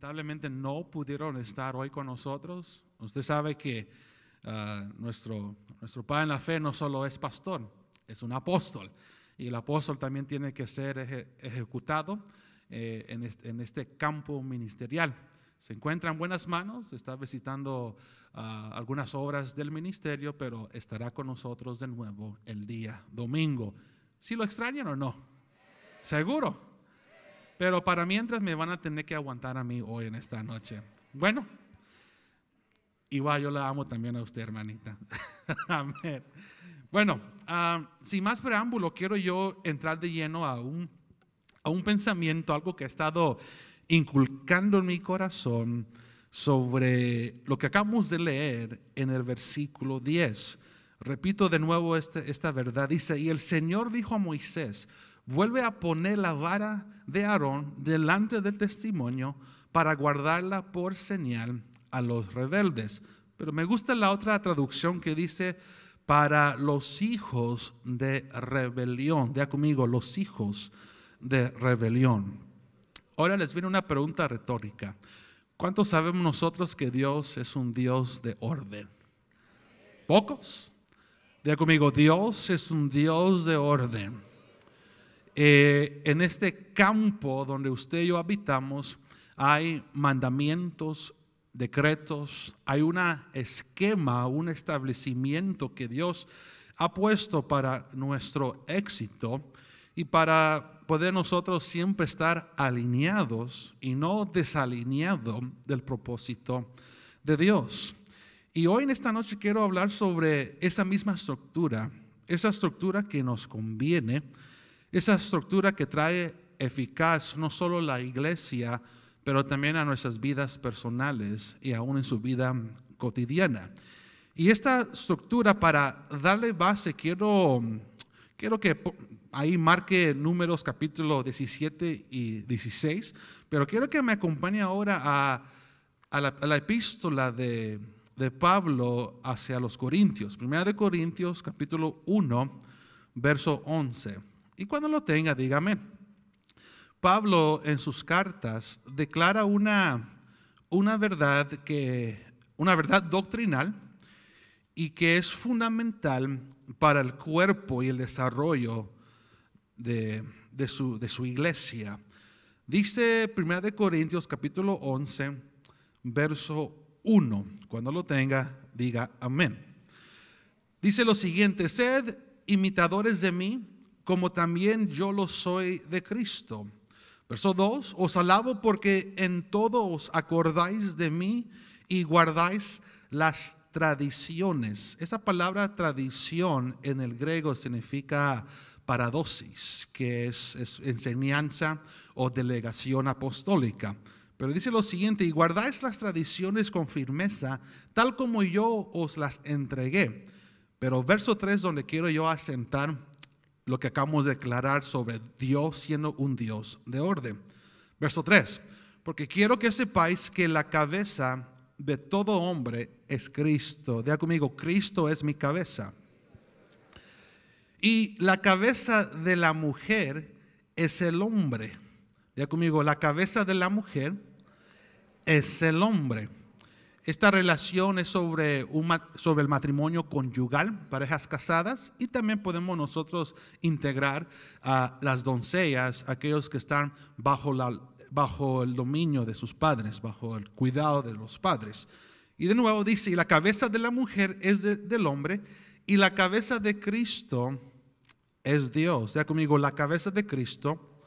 lamentablemente no pudieron estar hoy con nosotros. Usted sabe que ah, nuestro, nuestro Padre en la Fe no solo es pastor, es un apóstol. Y el apóstol también tiene que ser ejecutado eh, en, este, campo ministerial. Se encuentra en buenas manos, está visitando ah, algunas obras del ministerio, pero estará con nosotros de nuevo el día domingo. ¿Si ¿Sí lo extrañan o no? Seguro. Pero para mientras me van a tener que aguantar a mí hoy en esta noche. Bueno, igual yo la amo también a usted, hermanita. Bueno, ah, sin más preámbulo, quiero yo entrar de lleno a un, a un pensamiento, algo que ha estado inculcando en mi corazón sobre lo que acabamos de leer en el versículo 10. Repito de nuevo este esta verdad. Dice, y el Señor dijo a Moisés, vuelve a poner la vara de Aarón delante del testimonio para guardarla por señal a los rebeldes. Pero me gusta la otra traducción que dice para los hijos de rebelión. Vea conmigo, los hijos de rebelión. Ahora les viene una pregunta retórica. ¿Cuántos sabemos nosotros que Dios es un Dios de orden? ¿Pocos? Diga conmigo, Dios es un Dios de orden. Eh, en este campo donde usted y yo habitamos hay mandamientos, decretos, hay un esquema, un establecimiento que Dios ha puesto para nuestro éxito y para poder nosotros siempre estar alineados y no desalineados del propósito de Dios. Y hoy en esta noche quiero hablar sobre esa misma estructura, esa estructura que nos conviene esa estructura que trae eficaz no solo la iglesia, pero también a nuestras vidas personales y aún en su vida cotidiana. Y esta estructura, para darle base, quiero, quiero que ahí marque números capítulo 17 y 16, pero quiero que me acompañe ahora a, la, epístola de, de, Pablo hacia los Corintios. Primera de Corintios capítulo 1, verso 11. Y cuando lo tenga, dígame. Pablo en sus cartas declara una, una verdad que una verdad doctrinal y que es fundamental para el cuerpo y el desarrollo de, de, su, iglesia. Dice 1 de Corintios capítulo 11, verso 1. Cuando lo tenga, diga amén. Dice lo siguiente, sed imitadores de mí como también yo lo soy de Cristo. Verso 2, os alabo porque en todo os acordáis de mí y guardáis las tradiciones. Esa palabra tradición en el griego significa paradosis, que es, enseñanza o delegación apostólica. Pero dice lo siguiente, y guardáis las tradiciones con firmeza, tal como yo os las entregué. Pero verso 3, donde quiero yo asentar lo que acabamos de declarar sobre Dios siendo un Dios de orden. Verso 3, porque quiero que sepáis que la cabeza de todo hombre es Cristo. Diga conmigo, Cristo es mi cabeza. Y la cabeza de la mujer es el hombre. Diga conmigo, la cabeza de la mujer es el hombre. Esta relación es sobre, el matrimonio conyugal, parejas casadas, y también podemos nosotros integrar a las doncellas, aquellos que están bajo, el dominio de sus padres, bajo el cuidado de los padres. Y de nuevo dice, la cabeza de la mujer es del hombre, y la cabeza de Cristo es Dios. Sea conmigo, la cabeza de Cristo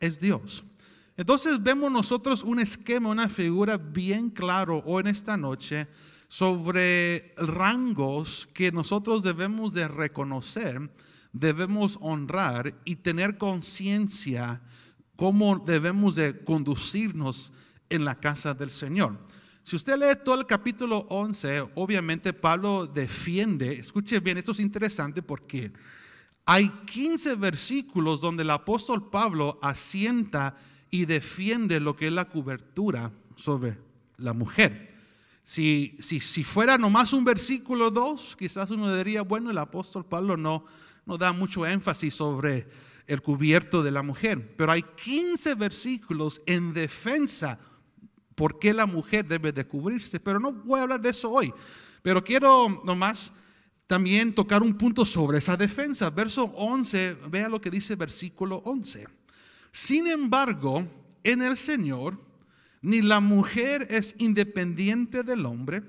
es Dios. Entonces vemos nosotros un esquema, una figura bien claro hoy en esta noche sobre rangos que nosotros debemos de reconocer, debemos honrar y tener conciencia cómo debemos de conducirnos en la casa del Señor. Si usted lee todo el capítulo 11, obviamente Pablo defiende, escuche bien, esto es interesante porque hay 15 versículos donde el apóstol Pablo asienta y defiende lo que es la cobertura sobre la mujer. Si, si, si fuera nomás un versículo 2, quizás uno diría, bueno, el apóstol Pablo no, no da mucho énfasis sobre el cubierto de la mujer, pero hay 15 versículos en defensa por qué la mujer debe de cubrirse, pero no voy a hablar de eso hoy, pero quiero nomás también tocar un punto sobre esa defensa. Verso 11, vea lo que dice versículo 11. Sin embargo, en el Señor, ni la mujer es independiente del hombre,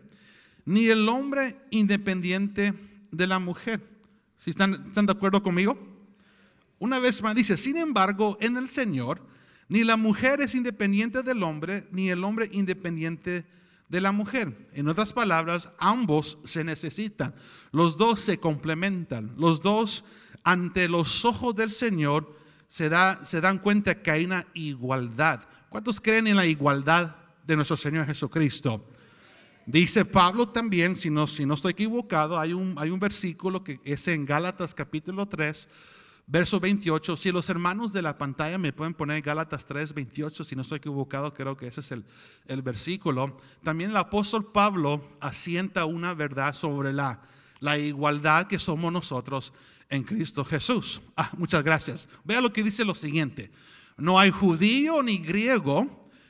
ni el hombre independiente de la mujer. Si están, ¿Están de acuerdo conmigo? Una vez más dice, sin embargo, en el Señor, ni la mujer es independiente del hombre, ni el hombre independiente de la mujer. En otras palabras, ambos se necesitan, los dos se complementan, los dos ante los ojos del Señor se, da, se dan cuenta que hay una igualdad. ¿Cuántos creen en la igualdad de nuestro Señor Jesucristo? Dice Pablo también, si no, si no estoy equivocado, hay un, hay un versículo que es en Gálatas capítulo 3, verso 28. Si los hermanos de la pantalla me pueden poner Gálatas 3, 28, si no estoy equivocado, creo que ese es el, versículo. También el apóstol Pablo asienta una verdad sobre la, la igualdad que somos nosotros en Cristo Jesús. Ah, muchas gracias. Vea lo que dice lo siguiente. No hay judío ni griego,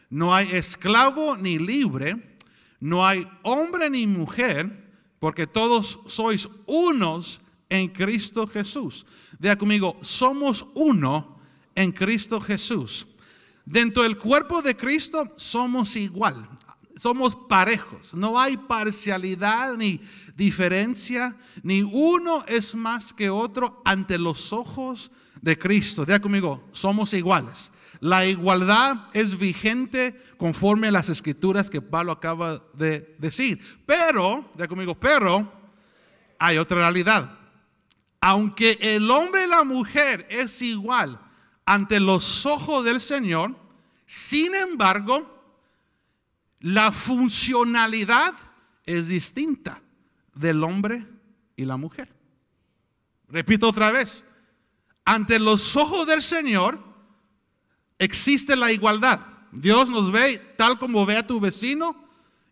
no hay esclavo ni libre, no hay hombre ni mujer, porque todos sois unos en Cristo Jesús. Vea conmigo, somos uno en Cristo Jesús. Dentro del cuerpo de Cristo somos igual, somos parejos, no hay parcialidad ni diferencia, ni uno es más que otro ante los ojos de Cristo. Diga conmigo, somos iguales. La igualdad es vigente conforme a las escrituras que Pablo acaba de decir. Pero, diga conmigo, pero hay otra realidad. Aunque el hombre y la mujer es igual ante los ojos del Señor, sin embargo, la funcionalidad es distinta del hombre y la mujer. Repito otra vez, ante los ojos del Señor existe la igualdad. Dios nos ve tal como ve a tu vecino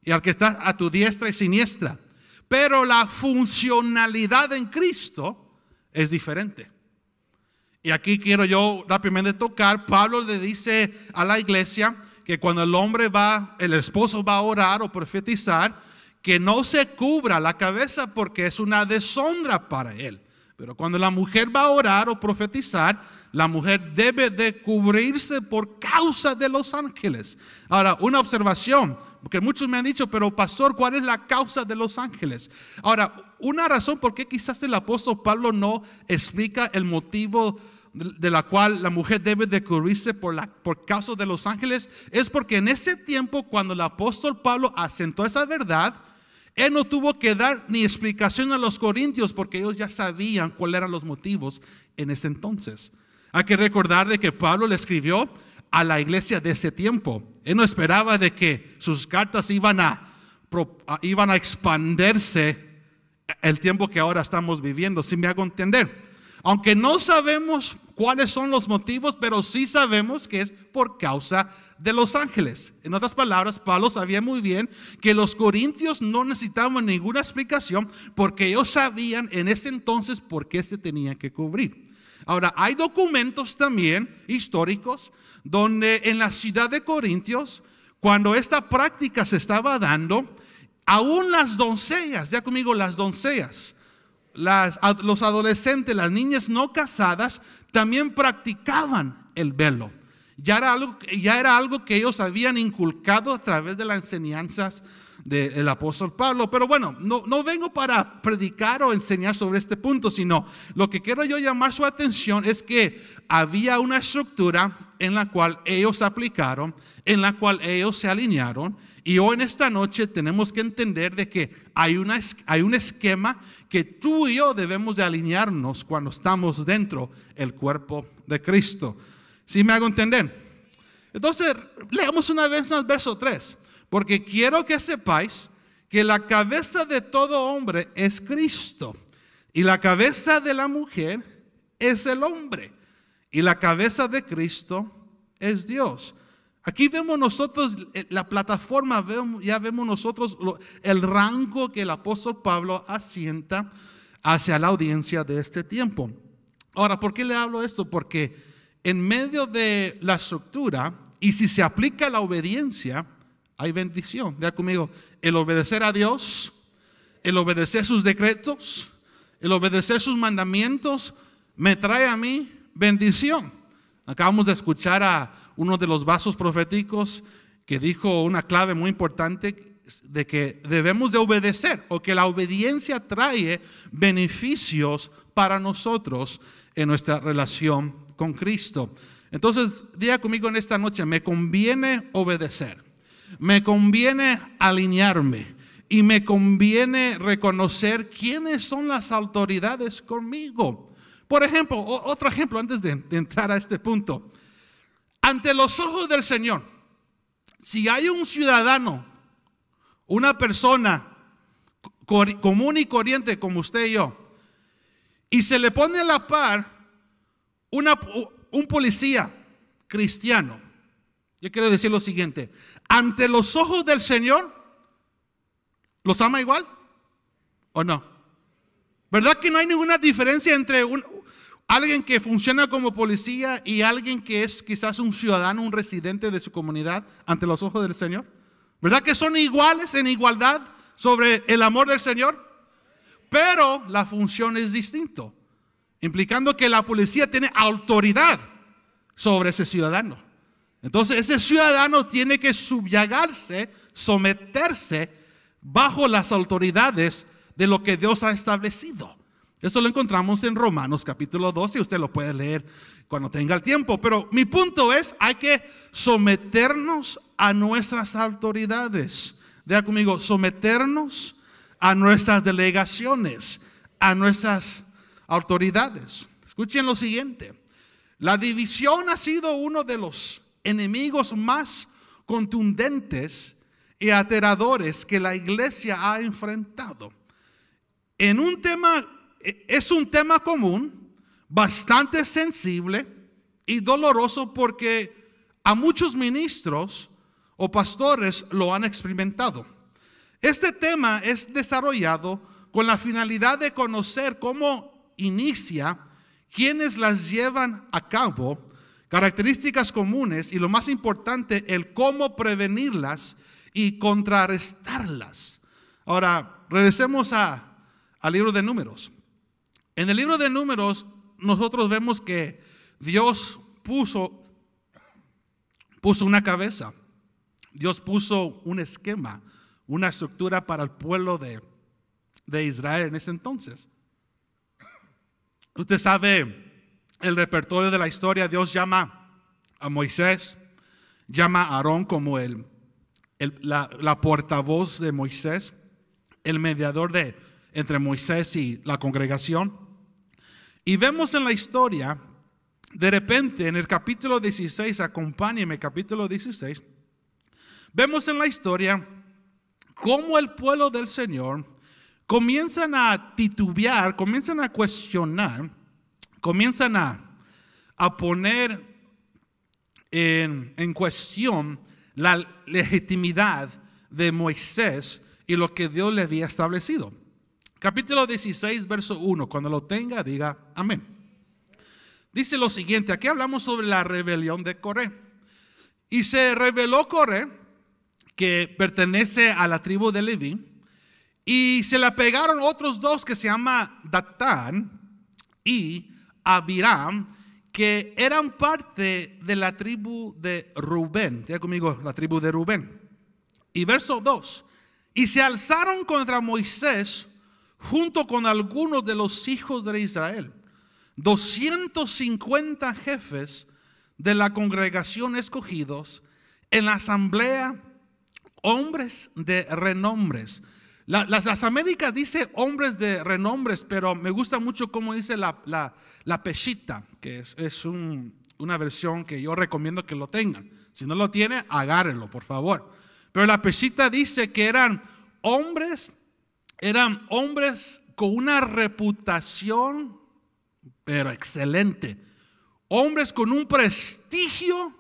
y al que está a tu diestra y siniestra. Pero la funcionalidad en Cristo es diferente. Y aquí quiero yo rápidamente tocar, Pablo le dice a la iglesia que cuando el hombre va, el esposo va a orar o profetizar, que no se cubra la cabeza porque es una deshonra para él. Pero cuando la mujer va a orar o profetizar, la mujer debe de cubrirse por causa de los ángeles. Ahora, una observación, porque muchos me han dicho, pero pastor, ¿cuál es la causa de los ángeles? Ahora, una razón por qué quizás el apóstol Pablo no explica el motivo de la cual la mujer debe de cubrirse por, la, por causa de los ángeles, es porque en ese tiempo, cuando el apóstol Pablo asentó esa verdad, él no tuvo que dar ni explicación a los corintios porque ellos ya sabían cuáles eran los motivos en ese entonces. Hay que recordar de que Pablo le escribió a la iglesia de ese tiempo. Él no esperaba de que sus cartas iban a, iban a expandirse el tiempo que ahora estamos viviendo, si me hago entender. Aunque no sabemos cuáles son los motivos, pero sí sabemos que es por causa de los ángeles. En otras palabras, Pablo sabía muy bien que los corintios no necesitaban ninguna explicación porque ellos sabían en ese entonces por qué se tenía que cubrir. Ahora, hay documentos también históricos donde en la ciudad de Corintios, cuando esta práctica se estaba dando, aún las doncellas, ya conmigo, las doncellas, las, los adolescentes, las niñas no casadas, también practicaban el velo. Ya era, algo, ya era algo que ellos habían inculcado a través de las enseñanzas del apóstol Pablo. Pero bueno, no, no, vengo para predicar o enseñar sobre este punto, sino lo que quiero yo llamar su atención es que había una estructura en la cual ellos aplicaron, en la cual ellos se alinearon. Y hoy en esta noche tenemos que entender de que hay, una, hay un esquema que tú y yo debemos de alinearnos cuando estamos dentro del cuerpo de Cristo. si me hago entender? Entonces, leamos una vez más verso 3, porque quiero que sepáis que la cabeza de todo hombre es Cristo y la cabeza de la mujer es el hombre y la cabeza de Cristo es Dios. Aquí vemos nosotros eh, la plataforma, ya vemos nosotros el rango que el apóstol Pablo asienta hacia la audiencia de este tiempo. Ahora, ¿por qué le hablo esto? Porque en medio de la estructura, y si se aplica la obediencia, hay bendición. Vea conmigo, el obedecer a Dios, el obedecer sus decretos, el obedecer sus mandamientos, me trae a mí bendición. Acabamos de escuchar a uno de los vasos proféticos que dijo una clave muy importante de que debemos de obedecer o que la obediencia trae beneficios para nosotros en nuestra relación con Cristo. Entonces, diga conmigo en esta noche, me conviene obedecer, me conviene alinearme y me conviene reconocer quiénes son las autoridades conmigo. Por ejemplo, otro ejemplo antes de, entrar a este punto. Ante los ojos del Señor, si hay un ciudadano, una persona común y corriente como usted y yo, y se le pone a la par una, un policía cristiano. Yo quiero decir lo siguiente, ante los ojos del Señor, ¿los ama igual o no? ¿Verdad que no hay ninguna diferencia entre alguien que funciona como policía y alguien que es quizás un ciudadano, un residente de su comunidad ante los ojos del Señor? ¿Verdad que son iguales en igualdad sobre el amor del Señor? Pero la función es distinta. implicando que la policía tiene autoridad sobre ese ciudadano. Entonces ese ciudadano tiene que subyagarse, someterse bajo las autoridades de lo que Dios ha establecido. Eso lo encontramos en Romanos capítulo Y usted lo puede leer cuando tenga el tiempo. Pero mi punto es, hay que someternos a nuestras autoridades. Vea conmigo, someternos a nuestras delegaciones, a nuestras autoridades. Escuchen lo siguiente, la división ha sido uno de los enemigos más contundentes y aterradores que la iglesia ha enfrentado en un tema, e, es un tema común, bastante sensible y doloroso porque a muchos ministros o pastores lo han experimentado. Este tema es desarrollado con la finalidad de conocer cómo inicia, quienes las llevan a cabo, características comunes y lo más importante, el cómo prevenirlas y contrarrestarlas. Ahora, regresemos a al libro de números. En el libro de números nosotros vemos que Dios puso, puso una cabeza, Dios puso un esquema, una estructura para el pueblo de, de Israel en ese entonces. Usted sabe el repertorio de la historia, Dios llama a Moisés, llama a Aarón como el, la portavoz de Moisés, el mediador de entre Moisés y la congregación. Y vemos en la historia, de repente, en el capítulo 16, acompáñeme, capítulo 16, vemos en la historia cómo el pueblo del Señor comienzan a titubear, comienzan a cuestionar, comienzan a, poner en cuestión la legitimidad de Moisés y lo que Dios le había establecido. Capítulo 16, verso 1. Cuando lo tenga, diga amén. Dice lo siguiente, aquí hablamos sobre la rebelión de Coré. Y se reveló Coré, que pertenece a la tribu de Levi. y se le pegaron otros dos que se llama Datán y Abiram, que eran parte de la tribu de Rubén. Diga conmigo, la tribu de Rubén. Y verso 2. Y se alzaron contra Moisés junto con algunos de los hijos de Israel, 250 jefes de la congregación escogidos en la asamblea, hombres de renombres. las, Américas dice hombres de renombres, pero me gusta mucho cómo dice la, la, pechita, que es, una versión que yo recomiendo que lo tengan. Si no lo tiene, agárrenlo, por favor. Pero la pechita dice que eran hombres eran hombres con una reputación, pero excelente. Hombres con un prestigio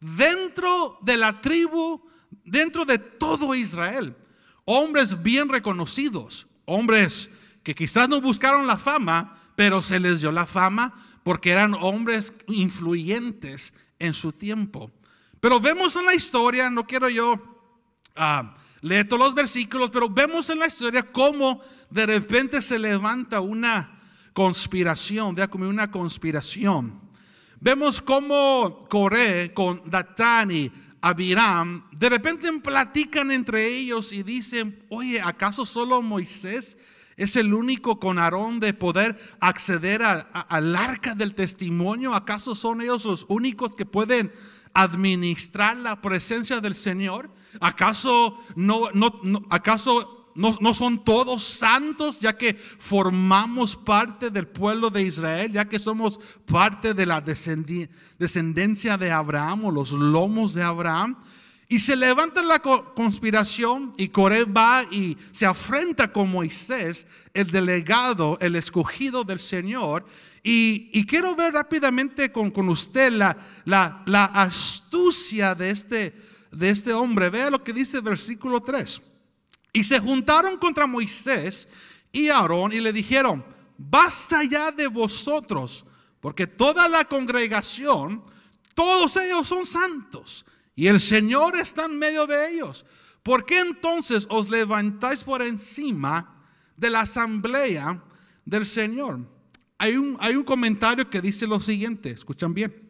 dentro de la tribu, dentro de todo Israel. Hombres bien reconocidos, hombres que quizás no buscaron la fama, pero se les dio la fama porque eran hombres influyentes en su tiempo. Pero vemos en la historia, no quiero yo... Ah, lee todos los versículos, pero vemos en la historia cómo de repente se levanta una conspiración, vea como una conspiración. Vemos cómo Coré con y Abiram, de repente platican entre ellos y dicen, oye, ¿acaso solo Moisés es el único con Aarón de poder acceder al arca del testimonio? ¿Acaso son ellos los únicos que pueden administrar la presencia del Señor? ¿Acaso no, acaso no, son todos santos, ya que formamos parte del pueblo de Israel, ya que somos parte de la descendencia de Abraham o los lomos de Abraham. Y se levanta la conspiración y Coré va y se afrenta con Moisés, el delegado, el escogido del Señor. Y, quiero ver rápidamente con, con usted la, la, astucia de este, de este hombre. Vea lo que dice el versículo 3. Y se juntaron contra Moisés y Aarón y le dijeron, basta ya de vosotros, porque toda la congregación, todos ellos son santos y el Señor está en medio de ellos. ¿Por qué entonces os levantáis por encima de la asamblea del Señor? Hay un, hay un comentario que dice lo siguiente, escuchan bien.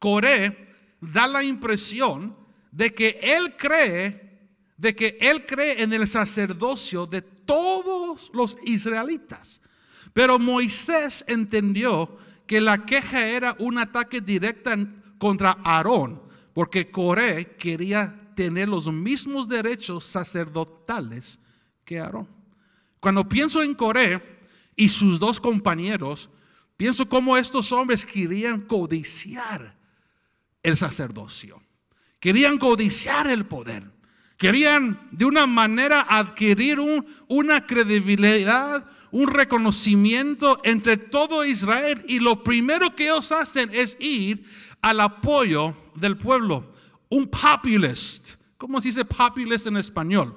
Coré da la impresión de que él cree de que él cree en el sacerdocio de todos los israelitas. Pero Moisés entendió que la queja era un ataque directo contra Aarón porque Coré quería tener los mismos derechos sacerdotales que Aarón. Cuando pienso en Coré y sus dos compañeros, pienso cómo estos hombres querían codiciar el sacerdocio. Querían codiciar el poder. Querían de una manera adquirir una credibilidad, un reconocimiento entre todo Israel. Y lo primero que ellos hacen es ir al apoyo del pueblo. Un populist. ¿Cómo se dice populist en español?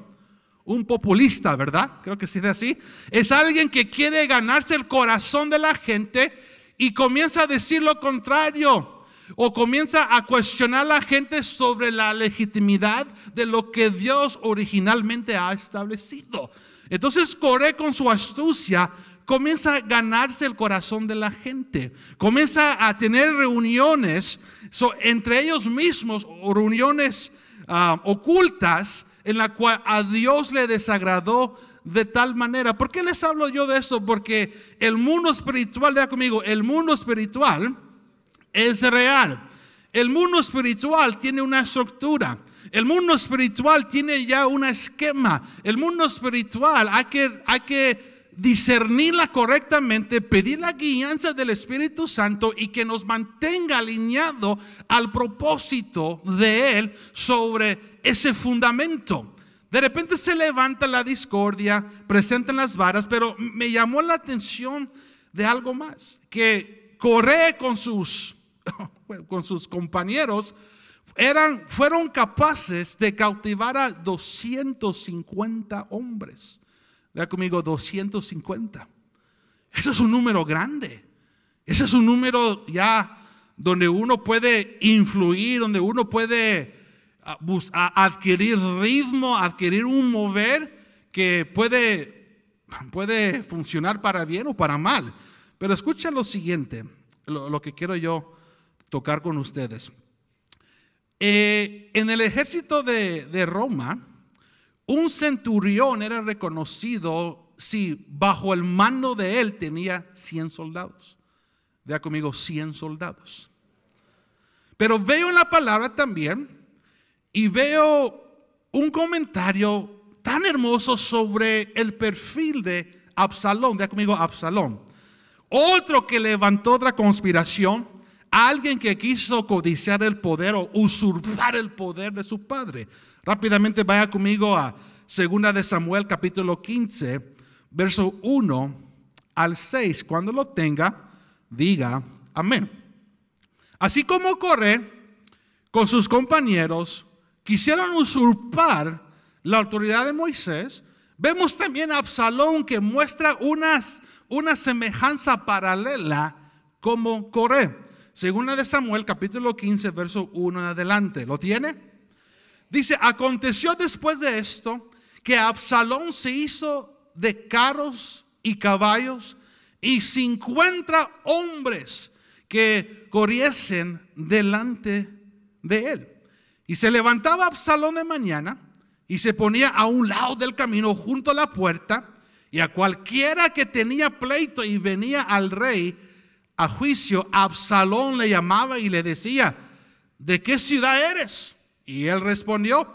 Un populista, ¿verdad? Creo que se dice así. Es alguien que quiere ganarse el corazón de la gente y comienza a decir lo contrario o comienza a cuestionar a la gente sobre la legitimidad de lo que Dios originalmente ha establecido. Entonces Coré con su astucia comienza a ganarse el corazón de la gente, comienza a tener reuniones entre ellos mismos, reuniones ah, ocultas en la cual a Dios le desagradó de tal manera. ¿Por qué les hablo yo de eso? Porque el mundo espiritual, vea conmigo, el mundo espiritual es real. El mundo espiritual tiene una estructura. El mundo espiritual tiene ya un esquema. El mundo espiritual que, hay que discernirla correctamente, pedir la guianza del Espíritu Santo y que nos mantenga alineado al propósito de Él sobre ese fundamento. De repente se levanta la discordia, presentan las varas, pero me llamó la atención de algo más, que Coré con sus, con sus compañeros eran, fueron capaces de cautivar a 250 hombres. Da conmigo 250. Eso es un número grande. Ese es un número ya donde uno puede influir, donde uno puede ah, adquirir ritmo, adquirir un mover que puede, puede funcionar para bien o para mal. Pero escucha lo siguiente, lo, que quiero yo tocar con ustedes. Eh, en el ejército de, de Roma, un centurión era reconocido si bajo el mando de él tenía 100 soldados. Vea conmigo, 100 soldados. Pero veo en la palabra también y veo un comentario tan hermoso sobre el perfil de Absalón. De conmigo, Absalón. Otro que levantó otra conspiración, alguien que quiso codiciar el poder o usurpar el poder de su padre. Rápidamente vaya conmigo a Segunda de Samuel capítulo 15, verso 1 al 6. Cuando lo tenga, diga amén. Así como Coré con sus compañeros quisieron usurpar la autoridad de Moisés, vemos también a Absalón que muestra una semejanza paralela como Coré. Segunda de Samuel capítulo 15, verso 1 en adelante. ¿Lo tiene? Dice, aconteció después de esto que Absalón se hizo de carros y caballos y cincuenta hombres que corriesen delante de él. Y se levantaba Absalón de mañana y se ponía a un lado del camino junto a la puerta y a cualquiera que tenía pleito y venía al rey a juicio, Absalón le llamaba y le decía, ¿de qué ciudad eres? Y él respondió,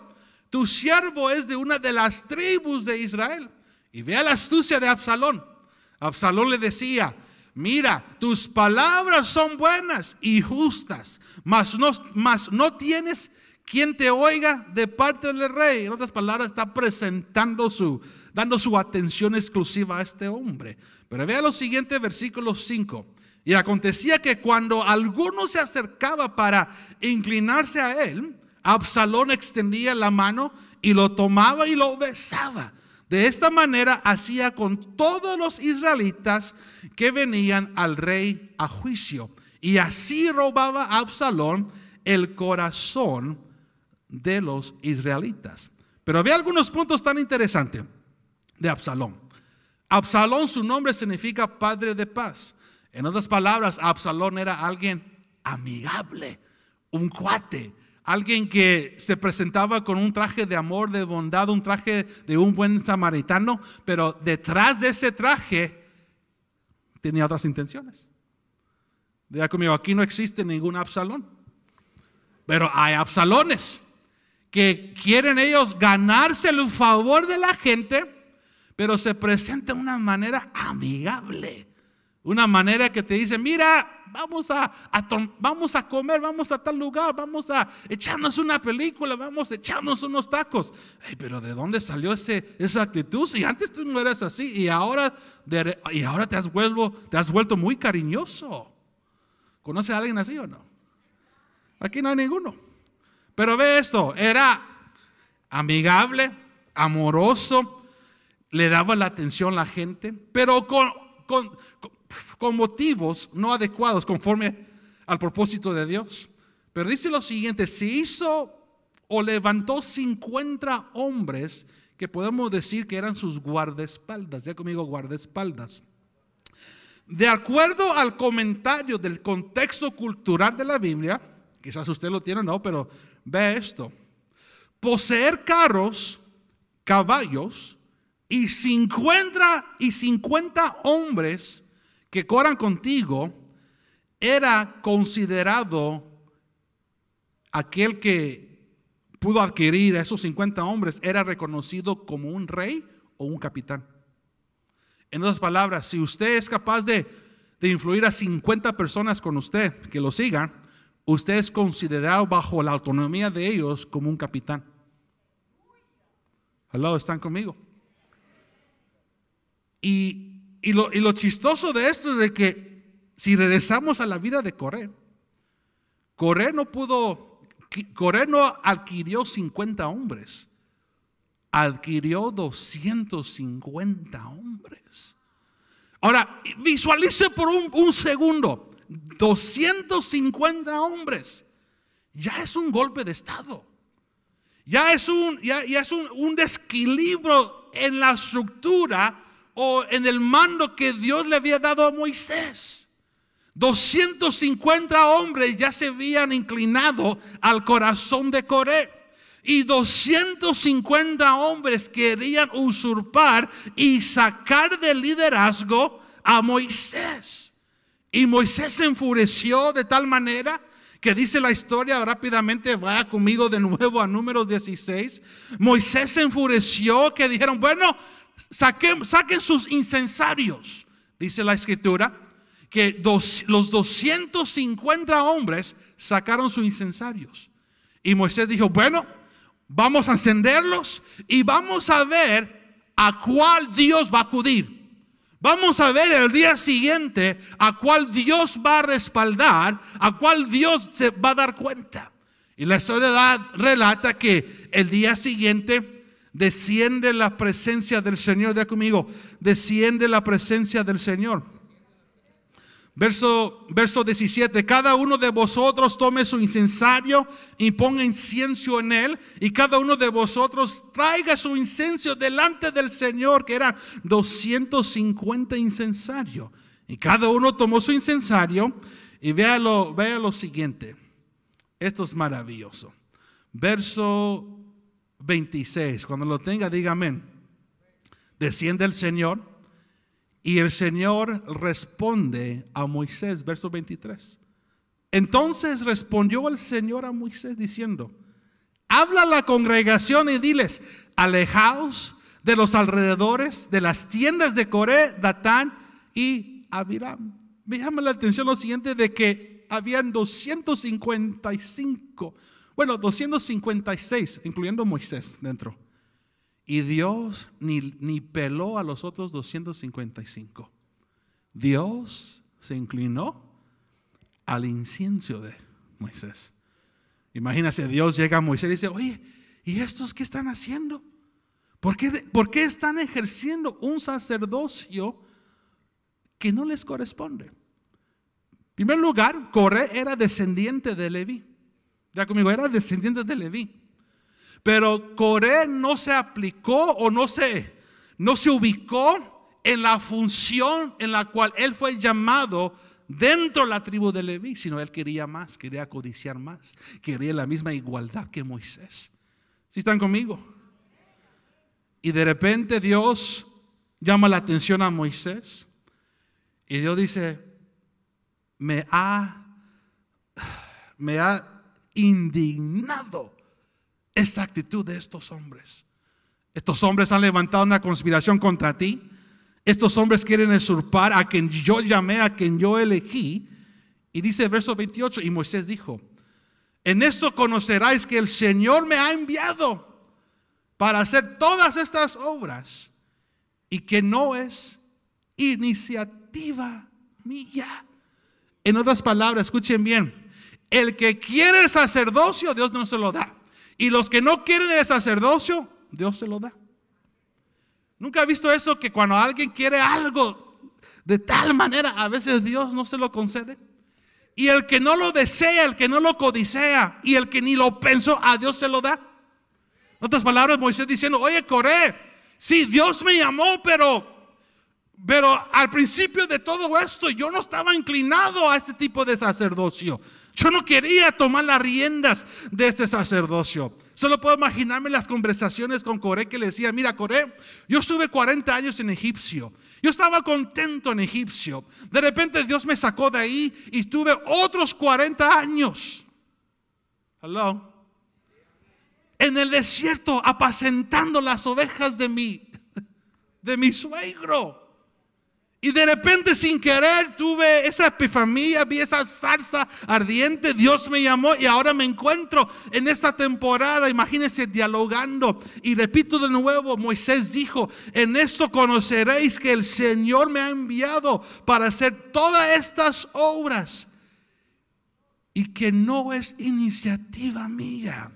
tu siervo es de una de las tribus de Israel. Y vea la astucia de Absalón. Absalón le decía, mira, tus palabras son buenas y justas, mas no, no tienes quien te oiga de parte del rey. En otras palabras, está presentando su, dando su atención exclusiva a este hombre. Pero vea lo siguiente versículo 5. Y acontecía que cuando alguno se acercaba para inclinarse a él, Absalón extendía la mano y lo tomaba y lo besaba. De esta manera hacía con todos los israelitas que venían al rey a juicio. Y así robaba Absalón el corazón de los israelitas. Pero había algunos puntos tan interesantes de Absalón. Absalón, su nombre significa padre de paz. En otras palabras, Absalón era alguien amigable, un cuate, alguien que se presentaba con un traje de amor, de bondad, un traje de un buen samaritano, pero detrás de ese traje tenía otras intenciones. Diga conmigo, aquí no existe ningún Absalón, pero hay Absalones que quieren ellos ganarse el favor de la gente, pero se presenta de una manera amigable, una manera que te dice, mira, vamos a, vamos a comer, vamos a tal lugar, vamos a echarnos una película, vamos a echarnos unos tacos. pero ¿de dónde salió ese, esa actitud? Si antes tú no eras así y ahora, y ahora te, has te has vuelto muy cariñoso. ¿Conoce a alguien así o no? Aquí no hay ninguno. Pero ve esto, era amigable, amoroso, le daba la atención a la gente, pero con, con motivos no adecuados conforme al propósito de Dios. Pero dice lo siguiente, si hizo o levantó 50 hombres que podemos decir que eran sus guardaespaldas, ya conmigo guardaespaldas. De acuerdo al comentario del contexto cultural de la Biblia, quizás usted lo tiene o no, pero ve esto. Poseer carros, caballos y 50, y 50 hombres que coran contigo, era considerado aquel que pudo adquirir a esos 50 hombres, era reconocido como un rey o un capitán. En otras palabras, si usted es capaz de, de influir a 50 personas con usted que lo sigan, usted es considerado bajo la autonomía de ellos como un capitán. Al lado están conmigo. Y y lo, chistoso de esto es de que si regresamos a la vida de Coré, Coré no pudo, Coré no adquirió 50 hombres, adquirió 250 hombres. Ahora, visualice por un, segundo, 250 hombres, ya es un golpe de Estado, ya es un, ya, ya es un, un desequilibrio en la estructura o en el mando que Dios le había dado a Moisés. 250 hombres ya se habían inclinado al corazón de Coré. Y 250 hombres querían usurpar y sacar del liderazgo a Moisés. Y Moisés se enfureció de tal manera que dice la historia rápidamente, vaya conmigo de nuevo a números 16. Moisés se enfureció que dijeron, bueno, saquen, saquen sus incensarios, dice la escritura, que los 250 hombres sacaron sus incensarios. Y Moisés dijo, bueno, vamos a encenderlos y vamos a ver a cuál Dios va a acudir. Vamos a ver el día siguiente a cuál Dios va a respaldar, a cuál Dios se va a dar cuenta. Y la historia relata que el día siguiente Desciende la presencia del Señor. De conmigo, desciende la presencia del Señor. Verso, verso 17, cada uno de vosotros tome su incensario y ponga incienso en él, y cada uno de vosotros traiga su incenso delante del Señor, que eran 250 incensarios. Y cada uno tomó su incensario y vea lo, vea lo siguiente. Esto es maravilloso. Verso 26. Cuando lo tenga, diga Desciende el Señor y el Señor responde a Moisés, verso 23. Entonces respondió el Señor a Moisés diciendo, habla a la congregación y diles, alejaos de los alrededores de las tiendas de Coré, Datán y Abiram. Me llama la atención lo siguiente de que habían 255 bueno, 256, incluyendo Moisés dentro. Y Dios ni, peló a los otros 255. Dios se inclinó al incienso de Moisés. Imagínense, Dios llega a Moisés y dice, oye, ¿y estos qué están haciendo? ¿Por qué, ¿Por qué, están ejerciendo un sacerdocio que no les corresponde? En primer lugar, Coré era descendiente de Leví conmigo, era descendiente de Leví. Pero Coré no se aplicó o no se, no se ubicó en la función en la cual él fue llamado dentro de la tribu de Leví, sino él quería más, quería codiciar más, quería la misma igualdad que Moisés. Si están conmigo? Y de repente Dios llama la atención a Moisés y Dios dice, me ha, me ha indignado esta actitud de estos hombres. Estos hombres han levantado una conspiración contra ti. Estos hombres quieren usurpar a quien yo llamé, a quien yo elegí. Y dice el verso 28, y Moisés dijo, en esto conoceráis que el Señor me ha enviado para hacer todas estas obras y que no es iniciativa mía. En otras palabras, escuchen bien, el que quiere el sacerdocio, Dios no se lo da. Y los que no quieren el sacerdocio, Dios se lo da. Nunca he visto eso que cuando alguien quiere algo de tal manera, a veces Dios no se lo concede. Y el que no lo desea, el que no lo codicea y el que ni lo pensó, a Dios se lo da. En otras palabras, Moisés diciendo, oye, Coré, sí, Dios me llamó, pero, pero al principio de todo esto yo no estaba inclinado a este tipo de sacerdocio. Yo no quería tomar las riendas de este sacerdocio. Solo puedo imaginarme las conversaciones con Coré que le decía, mira Coré, yo estuve 40 años en Egipcio. Yo estaba contento en Egipcio. De repente Dios me sacó de ahí y tuve otros 40 años. Hello. En el desierto apacentando las ovejas de mi de mi suegro. Y de repente sin querer tuve esa epifanía, vi esa salsa ardiente, Dios me llamó y ahora me encuentro en esta temporada, imagínense dialogando. Y repito de nuevo, Moisés dijo, en esto conoceréis que el Señor me ha enviado para hacer todas estas obras y que no es iniciativa mía.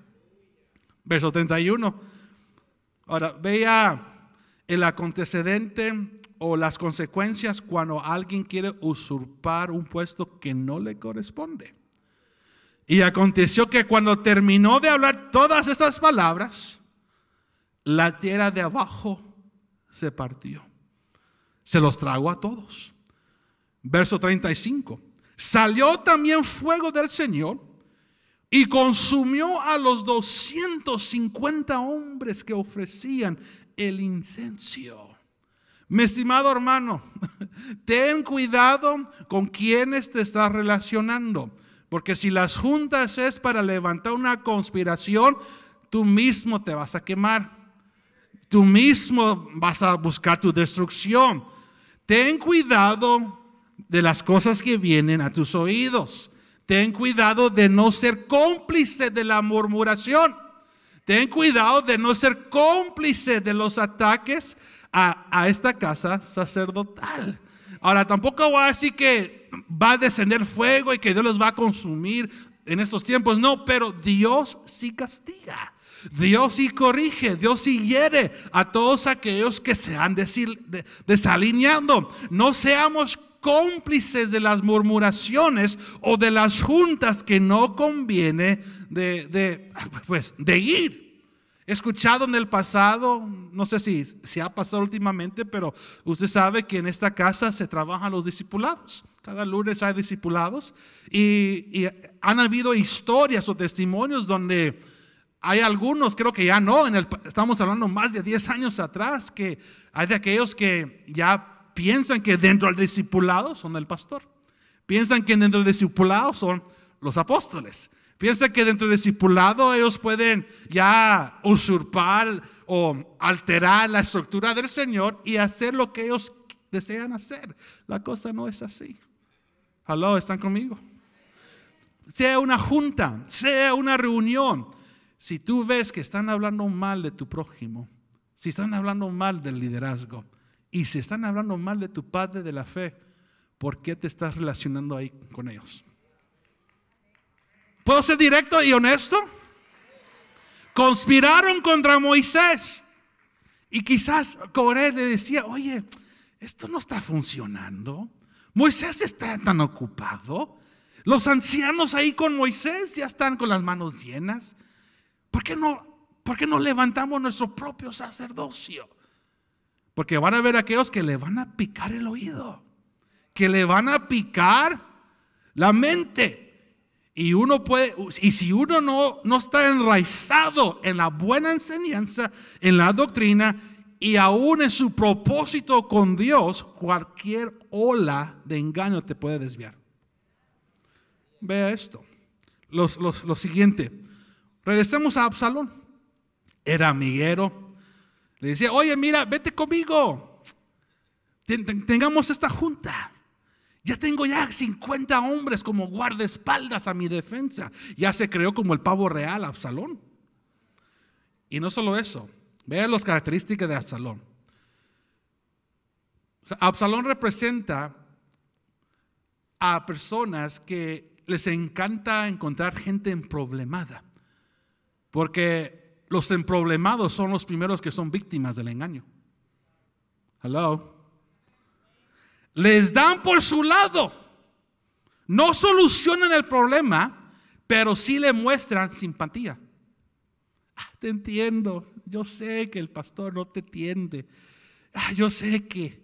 Verso 31. Ahora vea el acontecedente o las consecuencias cuando alguien quiere usurpar un puesto que no le corresponde. Y aconteció que cuando terminó de hablar todas estas palabras, la tierra de abajo se partió. Se los trago a todos. Verso 35. Salió también fuego del Señor y consumió a los 250 hombres que ofrecían el incenso. Mi estimado hermano, ten cuidado con quienes te estás relacionando, porque si las juntas es para levantar una conspiración, tú mismo te vas a quemar, tú mismo vas a buscar tu destrucción. Ten cuidado de las cosas que vienen a tus oídos. Ten cuidado de no ser cómplice de la murmuración. Ten cuidado de no ser cómplice de los ataques a, esta casa sacerdotal. Ahora, tampoco va a decir que va a descender fuego y que Dios los va a consumir en estos tiempos. No, pero Dios sí castiga. Dios sí corrige, Dios sí hiere a todos aquellos que se han desalineando. No seamos cómplices de las murmuraciones o de las juntas que no conviene de, pues, de ir. He escuchado en el pasado, no sé si se ha pasado últimamente, pero usted sabe que en esta casa se trabajan los discipulados. Cada lunes hay discipulados y, han habido historias o testimonios donde hay algunos, creo que ya no, en el, estamos hablando más de 10 años atrás, que hay de aquellos que ya piensan que dentro del discipulado son el pastor. Piensan que dentro del discipulado son los apóstoles. Piensa que dentro del discipulado ellos pueden ya usurpar o alterar la estructura del Señor y hacer lo que ellos desean hacer. La cosa no es así. ¿Aló, ¿están conmigo? Sea una junta, sea una reunión. Si tú ves que están hablando mal de tu prójimo, si están hablando mal del liderazgo y si están hablando mal de tu padre de la fe, ¿por qué te estás relacionando ahí con ellos? ¿Puedo ser directo y honesto? Conspiraron contra Moisés. Y quizás Coré le decía, oye, esto no está funcionando. Moisés está tan ocupado. Los ancianos ahí con Moisés ya están con las manos llenas. ¿Por qué no, por qué no levantamos nuestro propio sacerdocio? Porque van a ver aquellos que le van a picar el oído, que le van a picar la mente. Y uno puede, y si uno no, no está enraizado en la buena enseñanza, en la doctrina y aún en su propósito con Dios, cualquier ola de engaño te puede desviar. Vea esto. lo siguiente. Regresemos a Absalón. Era amiguero. Le decía, oye, mira, vete conmigo. Tengamos esta junta. Ya tengo ya 50 hombres como guardaespaldas a mi defensa. Ya se creó como el pavo real Absalón. Y no solo eso, vean las características de Absalón. Absalón representa a personas que les encanta encontrar gente emproblemada, porque los emproblemados son los primeros que son víctimas del engaño. Hello. Les dan por su lado. No solucionan el problema, pero sí le muestran simpatía. Ah, te entiendo. Yo sé que el pastor no te tiende, Ah, yo sé que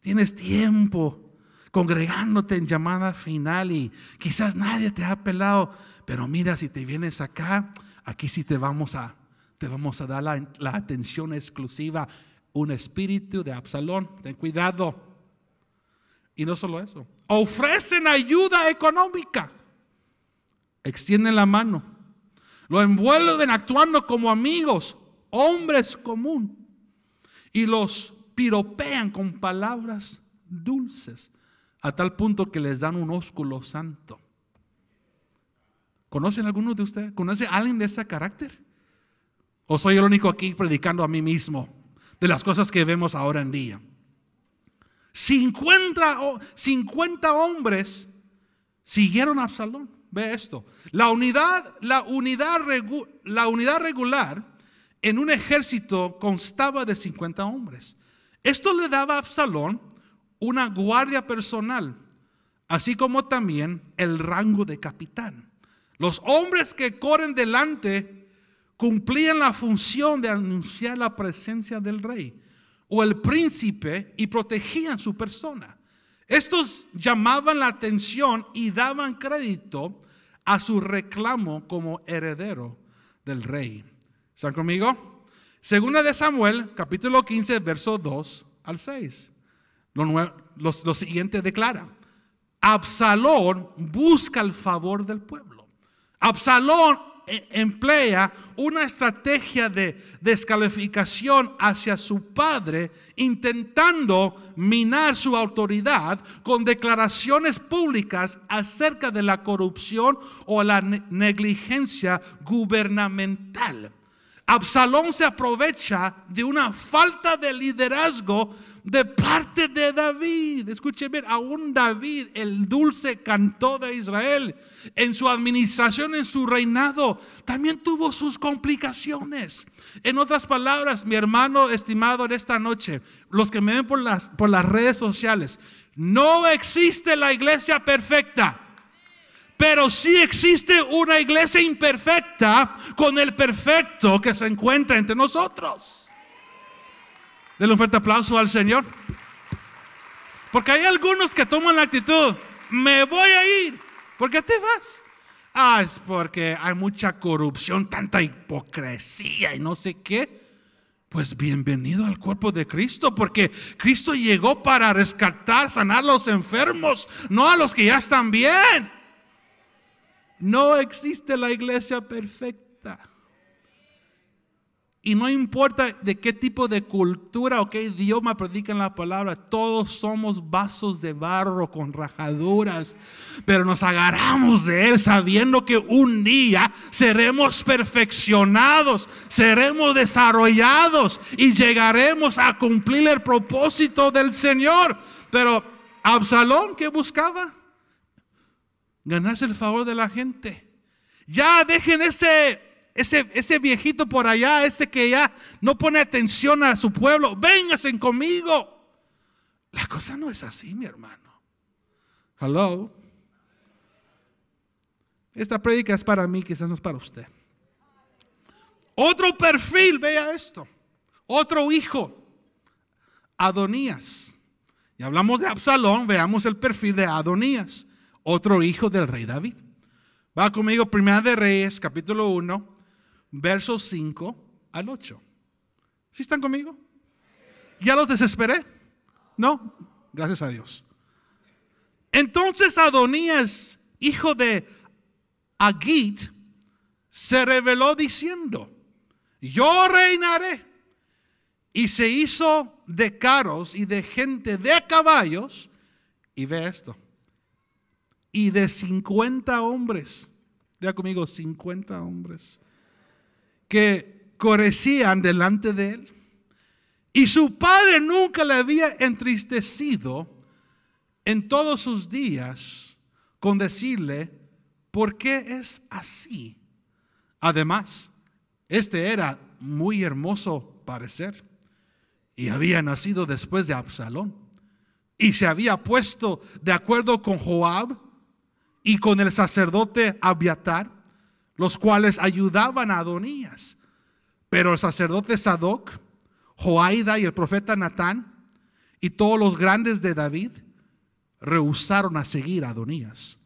tienes tiempo congregándote en llamada final y quizás nadie te ha pelado, pero mira, si te vienes acá, aquí sí te vamos a, te vamos a dar la, la atención exclusiva. Un espíritu de Absalón, ten cuidado. Y no solo eso, ofrecen ayuda económica, extienden la mano, lo envuelven actuando como amigos, hombres común, y los piropean con palabras dulces, a tal punto que les dan un ósculo santo. ¿Conocen alguno de ustedes? ¿Conoce a alguien de ese carácter? ¿O soy el único aquí predicando a mí mismo de las cosas que vemos ahora en día? 50, 50 hombres siguieron a Absalón. Ve esto. La unidad, la, unidad la unidad regular en un ejército constaba de 50 hombres. Esto le daba a Absalón una guardia personal, así como también el rango de capitán. Los hombres que corren delante cumplían la función de anunciar la presencia del rey o el príncipe y protegían su persona. Estos llamaban la atención y daban crédito a su reclamo como heredero del rey. ¿Están conmigo? Segunda de Samuel, capítulo 15, verso 2 al 6. Lo, siguiente declara, Absalón busca el favor del pueblo. Absalón e, emplea una estrategia de descalificación hacia su padre, intentando minar su autoridad con declaraciones públicas acerca de la corrupción o la negligencia gubernamental. Absalón se aprovecha de una falta de liderazgo de parte de David. Escuchen bien, aún David, el dulce cantor de Israel, en su administración, en su reinado, también tuvo sus complicaciones. En otras palabras, mi hermano estimado en esta noche, los que me ven por las, por las redes sociales, no existe la iglesia perfecta. Pero sí existe una iglesia imperfecta con el perfecto que se encuentra entre nosotros. Denle un fuerte aplauso al Señor. Porque hay algunos que toman la actitud, me voy a ir. ¿Por qué te vas? Ah, es porque hay mucha corrupción, tanta hipocresía y no sé qué. Pues bienvenido al cuerpo de Cristo, porque Cristo llegó para rescatar, sanar a los enfermos, no a los que ya están bien. No existe la iglesia perfecta. Y no importa de qué tipo de cultura o qué idioma predican la palabra, todos somos vasos de barro con rajaduras, pero nos agarramos de él sabiendo que un día seremos perfeccionados, seremos desarrollados y llegaremos a cumplir el propósito del Señor. Pero Absalón, ¿qué buscaba? Ganarse el favor de la gente. Ya dejen ese ese, viejito por allá, ese que ya no pone atención a su pueblo, Véngase conmigo. La cosa no es así, mi hermano. Hello. Esta prédica es para mí, quizás no es para usted. Otro perfil, vea esto. Otro hijo, Adonías. Y hablamos de Absalón, veamos el perfil de Adonías, otro hijo del rey David. Va conmigo, Primera de Reyes, capítulo 1, versos 5 al 8. ¿Sí están conmigo? ¿Ya los desesperé? No, gracias a Dios. Entonces Adonías, hijo de Agit, se reveló diciendo, yo reinaré. Y se hizo de caros y de gente de caballos. Y ve esto. Y de 50 hombres. Vea conmigo, 50 hombres que corecían delante de él. Y su padre nunca le había entristecido en todos sus días con decirle, ¿por qué es así? Además, este era muy hermoso parecer y había nacido después de Absalón y se había puesto de acuerdo con Joab y con el sacerdote Abiatar los cuales ayudaban a Adonías. Pero el sacerdote Sadoc, Joaida y el profeta Natán y todos los grandes de David rehusaron a seguir a Adonías.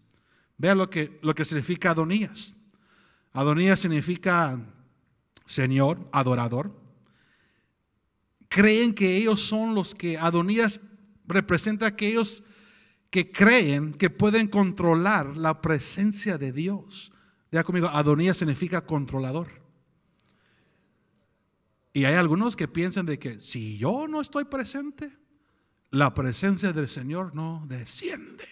Vea lo que, lo que significa Adonías. Adonías significa Señor, adorador. Creen que ellos son los que Adonías representa aquellos que creen que pueden controlar la presencia de Dios. Ya conmigo, Adonías significa controlador. Y hay algunos que piensan de que si yo no estoy presente, la presencia del Señor no desciende.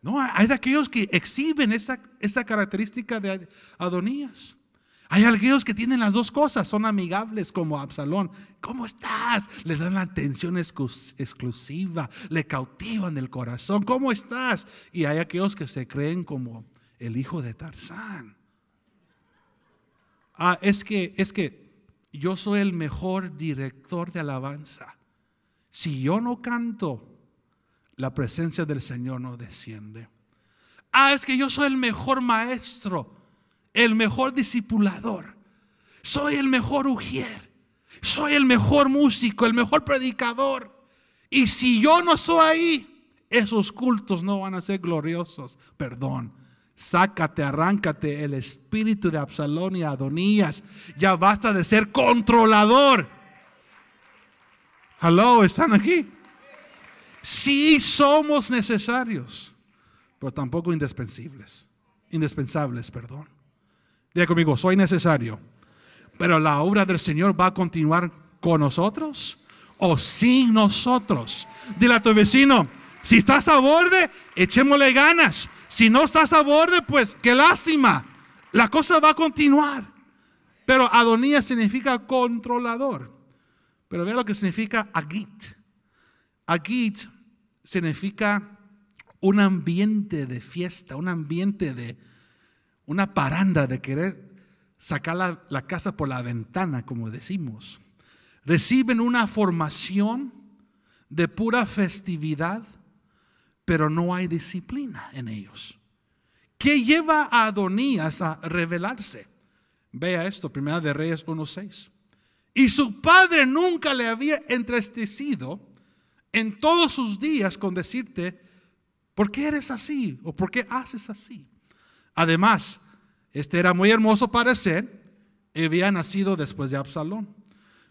No, hay aquellos que exhiben esa, esa característica de Adonías. Hay aquellos que tienen las dos cosas, son amigables como Absalón. ¿Cómo estás? Le dan la atención exclusiva, le cautivan el corazón. ¿Cómo estás? Y hay aquellos que se creen como el hijo de Tarzán. Ah, es que, es que yo soy el mejor director de alabanza. Si yo no canto, la presencia del Señor no desciende. Ah, es que yo soy el mejor maestro, el mejor discipulador, soy el mejor ujier, soy el mejor músico, el mejor predicador. Y si yo no soy ahí, esos cultos no van a ser gloriosos. Perdón, Sácate, arráncate el espíritu de Absalón y Adonías. Ya basta de ser controlador. Hello, ¿están aquí? Sí somos necesarios, pero tampoco indispensables. Indispensables, perdón. Diga conmigo, soy necesario. Pero la obra del Señor va a continuar con nosotros o sin nosotros. Dile a tu vecino, si estás a borde, echémosle ganas. Si no estás a borde, pues qué lástima. La cosa va a continuar. Pero Adonía significa controlador. Pero vea lo que significa agit. Agit significa un ambiente de fiesta, un ambiente de una paranda de querer sacar la, la casa por la ventana, como decimos. Reciben una formación de pura festividad pero no hay disciplina en ellos. ¿Qué lleva a Adonías a rebelarse? Vea esto, Primera de Reyes 1.6. Y su padre nunca le había entristecido en todos sus días con decirte, ¿por qué eres así? ¿O por qué haces así? Además, este era muy hermoso parecer y había nacido después de Absalón.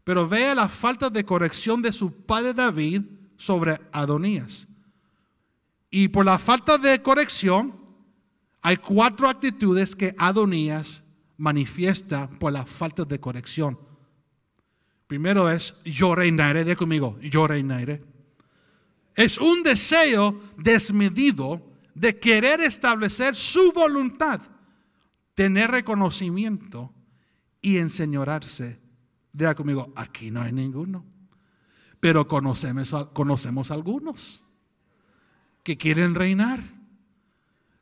Pero vea la falta de corrección de su padre David sobre Adonías. Y por la falta de corrección, hay cuatro actitudes que Adonías manifiesta por la falta de corrección. Primero es, yo reinaré, de conmigo, yo reinaré. Es un deseo desmedido de querer establecer su voluntad, tener reconocimiento y enseñorarse. Diga conmigo, aquí no hay ninguno, pero conocemos algunos que quieren reinar.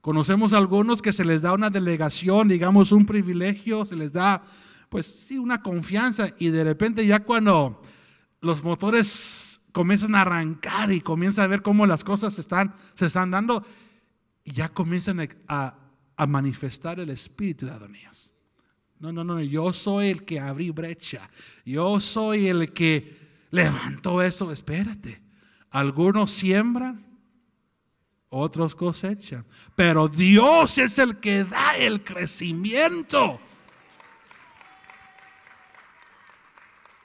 Conocemos a algunos que se les da una delegación, digamos un privilegio, se les da pues sí una confianza y de repente ya cuando los motores comienzan a arrancar y comienza a ver cómo las cosas están, se están dando, y ya comienzan a, a manifestar el espíritu de Adonías. No, no, no, yo soy el que abrí brecha, yo soy el que levantó eso, espérate. Algunos siembran, otros cosechan. Pero Dios es el que da el crecimiento.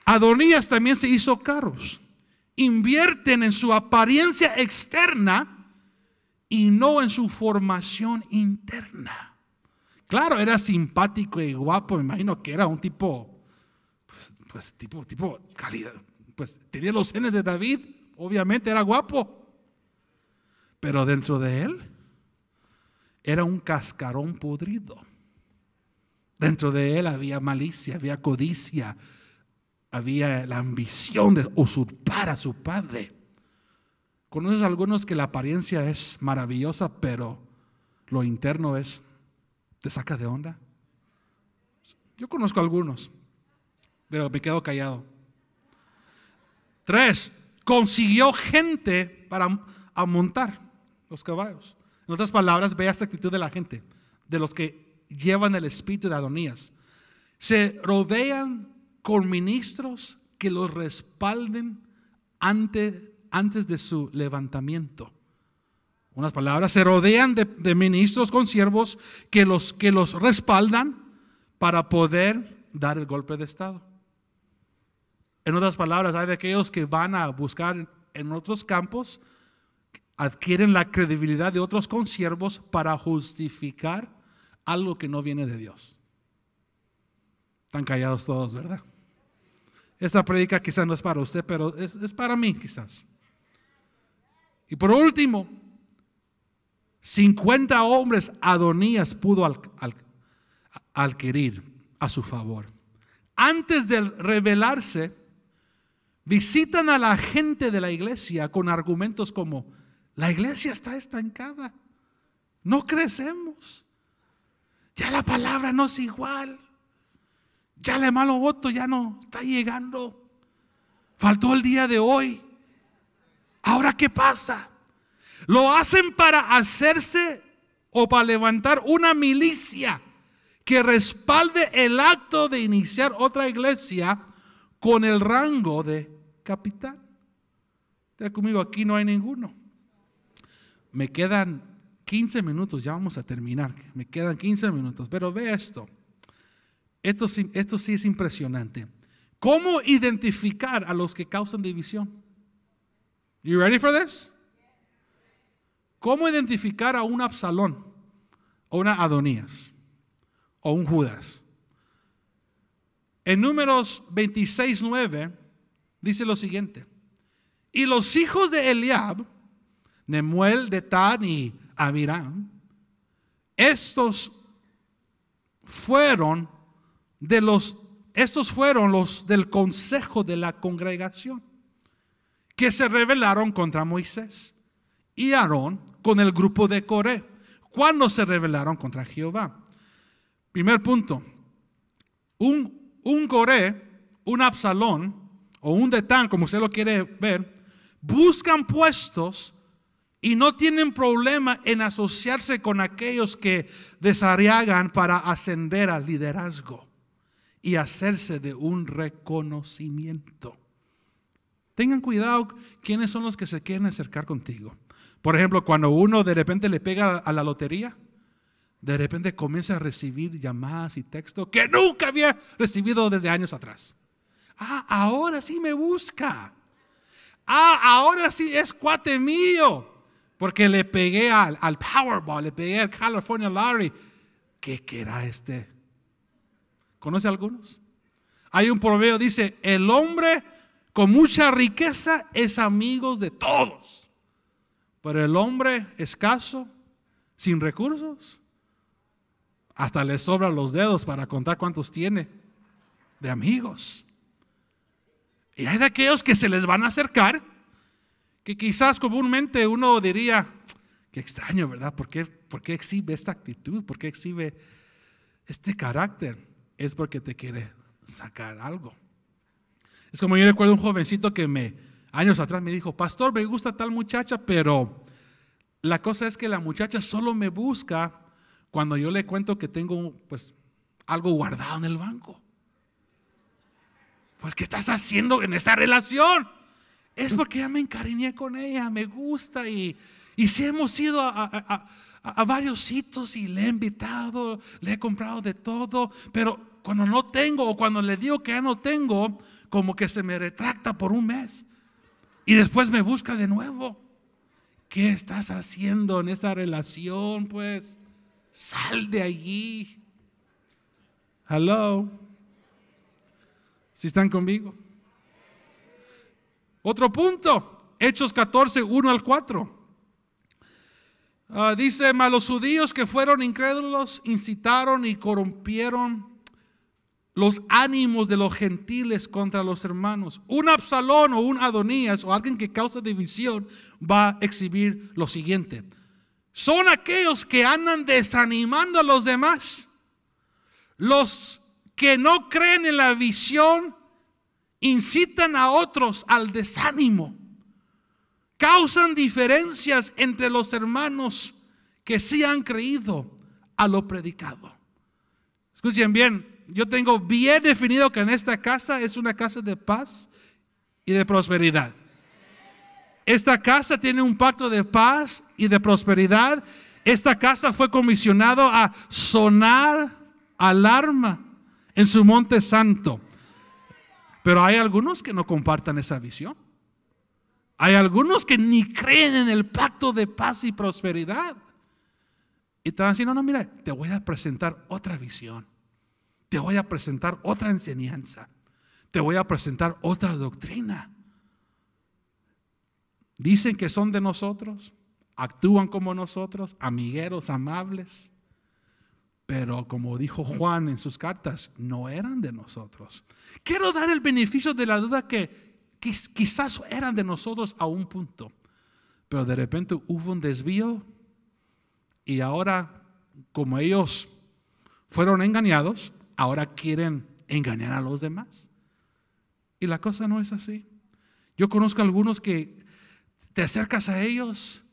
Adonías también se hizo caros. Invierten en su apariencia externa y no en su formación interna. Claro, era simpático y guapo, me imagino que era un tipo, pues, pues tipo, tipo calidad, pues tenía los genes de David, obviamente era guapo. Pero dentro de él era un cascarón podrido. Dentro de él había malicia, había codicia, había la ambición de usurpar a su padre. Conoces a algunos que la apariencia es maravillosa, pero lo interno es, te saca de onda. Yo conozco a algunos, pero me quedo callado. Tres, consiguió gente para amontar caballos. En otras palabras, vea esta actitud de la gente, de los que llevan el espíritu de Adonías. Se rodean con ministros que los respalden antes, antes de su levantamiento. Unas palabras, se rodean de, de ministros con siervos que los, que los respaldan para poder dar el golpe de Estado. En otras palabras, hay de aquellos que van a buscar en otros campos adquieren la credibilidad de otros consiervos para justificar algo que no viene de Dios. Están callados todos, ¿verdad? Esta predica quizás no es para usted, pero es, para mí quizás. Y por último, 50 hombres Adonías pudo adquirir a su favor. Antes de revelarse, visitan a la gente de la iglesia con argumentos como, la iglesia está estancada. No crecemos. Ya la palabra no es igual. Ya el malo voto ya no está llegando. Faltó el día de hoy. Ahora, ¿qué pasa? Lo hacen para hacerse o para levantar una milicia que respalde el acto de iniciar otra iglesia con el rango de capitán. Está conmigo, aquí no hay ninguno me quedan 15 minutos, ya vamos a terminar, me quedan 15 minutos, pero ve esto. Esto, esto sí es impresionante. ¿Cómo identificar a los que causan división? You ready for this? ¿Cómo identificar a un Absalón o una Adonías o un Judas? En Números 26, 9 dice lo siguiente: Y los hijos de Eliab Nemuel, Detán y Abiram, estos fueron de los estos fueron los del consejo de la congregación que se rebelaron contra Moisés y Aarón con el grupo de Coré cuando se rebelaron contra Jehová. Primer punto, un, un Coré, un Absalón o un Detán, como usted lo quiere ver, buscan puestos y no tienen problema en asociarse con aquellos que desariagan para ascender al liderazgo y hacerse de un reconocimiento. Tengan cuidado quiénes son los que se quieren acercar contigo. Por ejemplo, cuando uno de repente le pega a la lotería, de repente comienza a recibir llamadas y textos que nunca había recibido desde años atrás. Ah, ahora sí me busca. Ah, ahora sí es cuate mío. Porque le pegué al, Powerball, le pegué al California Lottery. ¿Qué era este? ¿Conoce algunos? Hay un proverbio, dice, el hombre con mucha riqueza es amigo de todos. Pero el hombre escaso, sin recursos, hasta le sobran los dedos para contar cuántos tiene de amigos. Y hay de aquellos que se les van a acercar que quizás comúnmente uno diría, qué extraño, ¿verdad? ¿Por qué, exhibe esta actitud? ¿Por qué exhibe este carácter? Es porque te quiere sacar algo. Es como yo recuerdo un jovencito que me, años atrás me dijo, pastor, me gusta tal muchacha, pero la cosa es que la muchacha solo me busca cuando yo le cuento que tengo pues algo guardado en el banco. Pues, ¿qué estás haciendo en esa relación? es porque ya me encariñé con ella, me gusta y, si hemos ido a, varios sitios y le he invitado, le he comprado de todo, pero cuando no tengo o cuando le digo que ya no tengo, como que se me retracta por un mes y después me busca de nuevo. ¿Qué estás haciendo en esa relación? Pues sal de allí. Hello. Si están conmigo. Otro punto, Hechos 14, 1 al 4. Ah, dice, mas los judíos que fueron incrédulos incitaron y corrompieron los ánimos de los gentiles contra los hermanos. Un Absalón o un Adonías o alguien que causa división va a exhibir lo siguiente. Son aquellos que andan desanimando a los demás. Los que no creen en la visión incitan a otros al desánimo, causan diferencias entre los hermanos que sí han creído a lo predicado. Escuchen bien, yo tengo bien definido que en esta casa es una casa de paz y de prosperidad. Esta casa tiene un pacto de paz y de prosperidad. Esta casa fue comisionado a sonar alarma en su monte santo. Pero hay algunos que no compartan esa visión. Hay algunos que ni creen en el pacto de paz y prosperidad. Y te van a decir, no, no, mira, te voy a presentar otra visión. Te voy a presentar otra enseñanza. Te voy a presentar otra doctrina. Dicen que son de nosotros, actúan como nosotros, amigueros, amables. Pero como dijo Juan en sus cartas, no eran de nosotros. Quiero dar el beneficio de la duda que quizás eran de nosotros a un punto, pero de repente hubo un desvío y ahora como ellos fueron engañados, ahora quieren engañar a los demás. Y la cosa no es así. Yo conozco a algunos que te acercas a ellos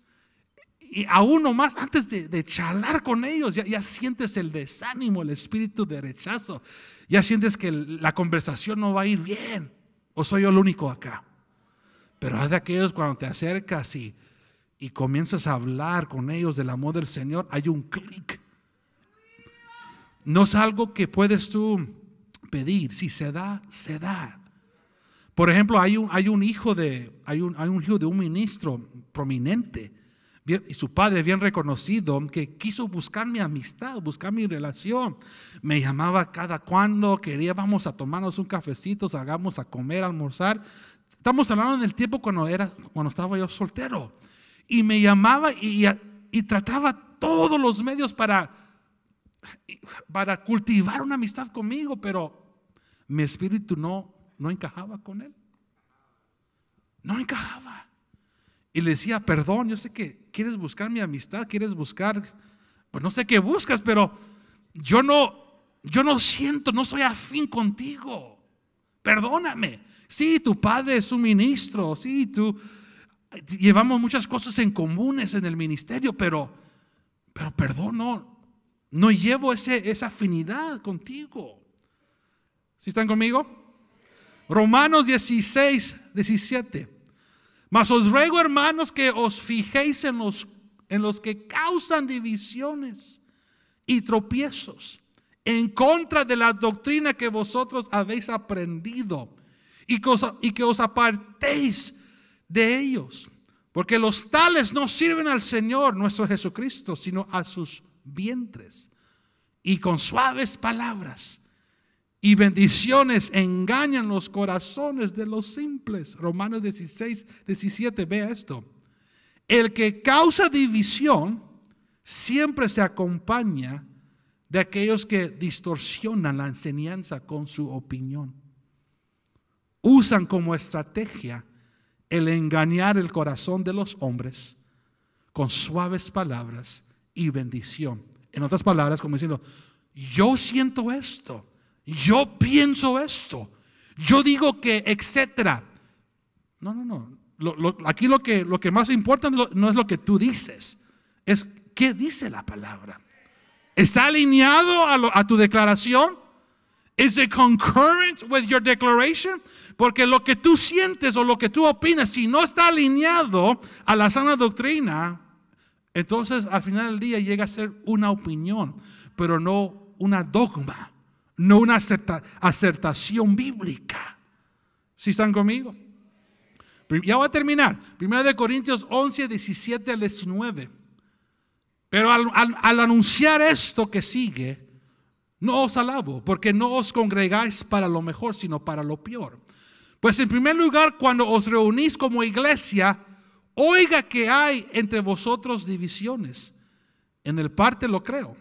y a uno más, antes de, charlar con ellos, ya, sientes el desánimo, el espíritu de rechazo. Ya sientes que la conversación no va a ir bien. O soy yo el único acá. Pero haz de aquellos cuando te acercas y, comienzas a hablar con ellos del amor del Señor, hay un clic. No es algo que puedes tú pedir. Si se da, se da. Por ejemplo, hay un, hay un hijo de, hay un, hay un hijo de un ministro prominente y su padre, bien reconocido, que quiso buscar mi amistad, buscar mi relación. Me llamaba cada cuando, quería, vamos a tomarnos un cafecito, salgamos a comer, almorzar. Estamos hablando en el tiempo cuando, era, cuando estaba yo soltero. Y me llamaba y, trataba todos los medios para, para cultivar una amistad conmigo, pero mi espíritu no, no encajaba con él. No encajaba. Y le decía, perdón, yo sé que quieres buscar mi amistad, quieres buscar, pues no sé qué buscas, pero yo no, yo no siento, no soy afín contigo. Perdóname. Sí, tu padre es un ministro, sí, tú llevamos muchas cosas en comunes en el ministerio, pero, pero perdón, no, no llevo ese, esa afinidad contigo. Si están conmigo? Romanos 16, 17. Mas os ruego, hermanos, que os fijéis en los, en los que causan divisiones y tropiezos en contra de la doctrina que vosotros habéis aprendido y y que os apartéis de ellos. Porque los tales no sirven al Señor nuestro Jesucristo, sino a sus vientres. Y con suaves palabras y bendiciones engañan los corazones de los simples. Romanos 16, 17, vea esto. El que causa división siempre se acompaña de aquellos que distorsionan la enseñanza con su opinión. Usan como estrategia el engañar el corazón de los hombres con suaves palabras y bendición. En otras palabras, como diciendo, yo siento esto, yo pienso esto. Yo digo que, etcétera. No, no, no. aquí lo que, lo que más importa no es lo que tú dices, es qué dice la palabra. ¿Está alineado a, tu declaración? ¿Es it concurrent with your declaration? Porque lo que tú sientes o lo que tú opinas, si no está alineado a la sana doctrina, entonces al final del día llega a ser una opinión, pero no una dogma no una acertación bíblica. Si están conmigo? Ya voy a terminar. Primera de Corintios 11, 17 al 19. Pero al anunciar esto que sigue, no os alabo, porque no os congregáis para lo mejor, sino para lo peor. Pues en primer lugar, cuando os reunís como iglesia, oiga que hay entre vosotros divisiones. En el parte lo creo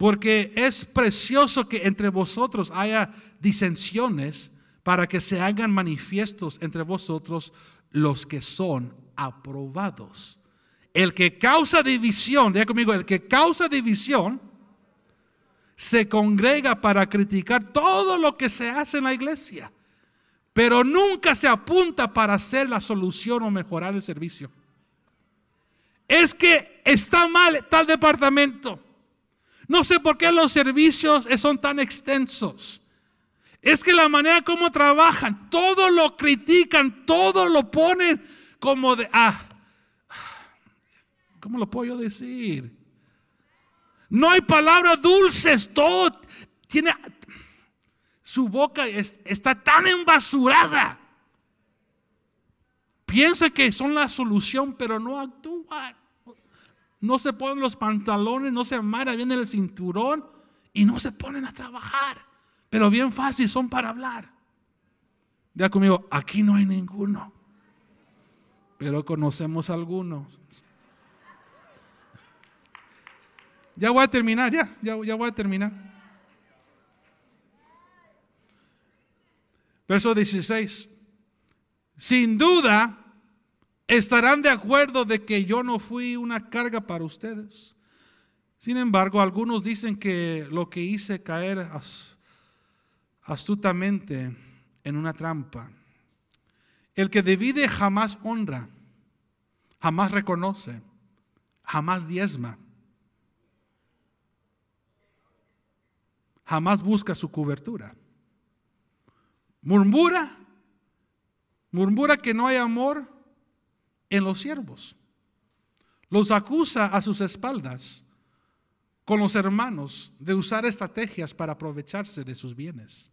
porque es precioso que entre vosotros haya disensiones para que se hagan manifiestos entre vosotros los que son aprobados. El que causa división, diga conmigo, el que causa división se congrega para criticar todo lo que se hace en la iglesia, pero nunca se apunta para hacer la solución o mejorar el servicio. Es que está mal tal departamento no sé por qué los servicios son tan extensos. Es que la manera como trabajan, todo lo critican, todo lo ponen como de, ah, ¿cómo lo puedo yo decir? No hay palabras dulces, todo tiene, su boca está tan envasurada. Piensa que son la solución, pero no actúan no se ponen los pantalones, no se amarra bien el cinturón y no se ponen a trabajar. Pero bien fácil, son para hablar. Ya conmigo, aquí no hay ninguno. Pero conocemos algunos. Ya voy a terminar, ya, ya, ya voy a terminar. Verso 16. Sin duda, estarán de acuerdo de que yo no fui una carga para ustedes. Sin embargo, algunos dicen que lo que hice caer astutamente en una trampa. El que divide jamás honra, jamás reconoce, jamás diezma, jamás busca su cobertura. Murmura, murmura que no hay amor, en los siervos. Los acusa a sus espaldas con los hermanos de usar estrategias para aprovecharse de sus bienes.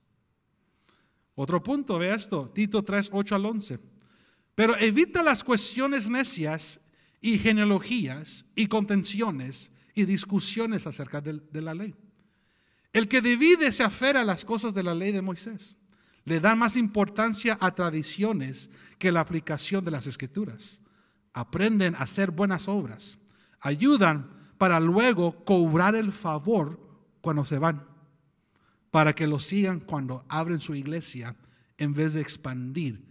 Otro punto, ve esto, Tito 3, al 11. Pero evita las cuestiones necias y genealogías y contenciones y discusiones acerca de, de la ley. El que divide se afera a las cosas de la ley de Moisés. Le da más importancia a tradiciones que la aplicación de las escrituras aprenden a hacer buenas obras, ayudan para luego cobrar el favor cuando se van, para que lo sigan cuando abren su iglesia en vez de expandir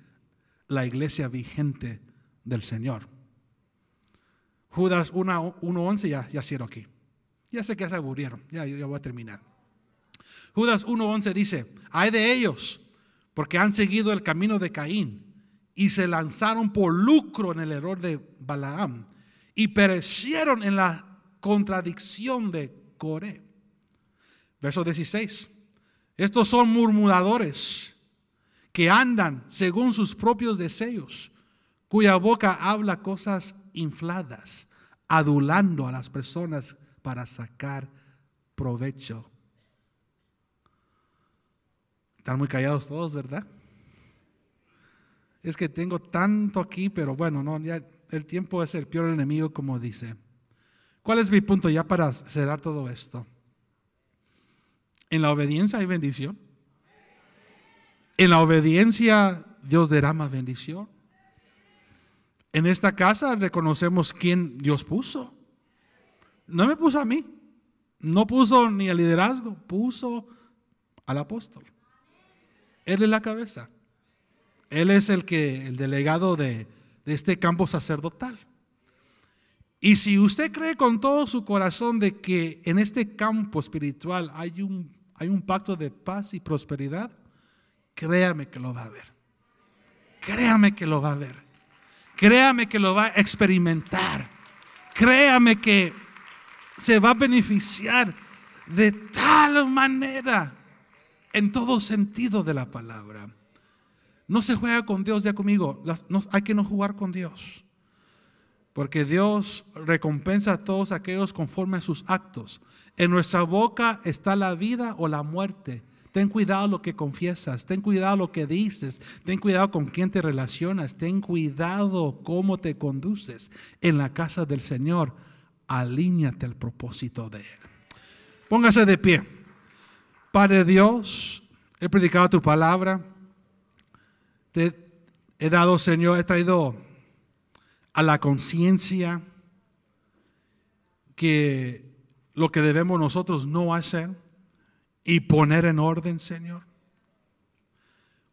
la iglesia vigente del Señor. Judas 1.11 ya, ya cierro aquí. Ya sé que se aburrieron, ya, ya voy a terminar. Judas 1.11 dice, hay de ellos, porque han seguido el camino de Caín y se lanzaron por lucro en el error de Balaam y perecieron en la contradicción de Coré. Verso 16. Estos son murmuradores que andan según sus propios deseos, cuya boca habla cosas infladas, adulando a las personas para sacar provecho. Están muy callados todos, ¿verdad? es que tengo tanto aquí, pero bueno, no, ya el tiempo es el peor enemigo, como dice. ¿Cuál es mi punto ya para cerrar todo esto? En la obediencia hay bendición. En la obediencia Dios derrama bendición. En esta casa reconocemos quién Dios puso. No me puso a mí. No puso ni al liderazgo, puso al apóstol. Él es la cabeza. Él es el que, el delegado de, este campo sacerdotal. Y si usted cree con todo su corazón de que en este campo espiritual hay un, hay un pacto de paz y prosperidad, créame que lo va a ver. Créame que lo va a ver. Créame que lo va a experimentar. Créame que se va a beneficiar de tal manera en todo sentido de la palabra. No se juega con Dios ya conmigo. hay que no jugar con Dios. Porque Dios recompensa a todos aquellos conforme a sus actos. En nuestra boca está la vida o la muerte. Ten cuidado lo que confiesas, ten cuidado lo que dices, ten cuidado con quién te relacionas, ten cuidado cómo te conduces en la casa del Señor. Alíñate al propósito de Él. Póngase de pie. Padre Dios, he predicado tu palabra te he dado, Señor, he traído a la conciencia que lo que debemos nosotros no hacer y poner en orden, Señor.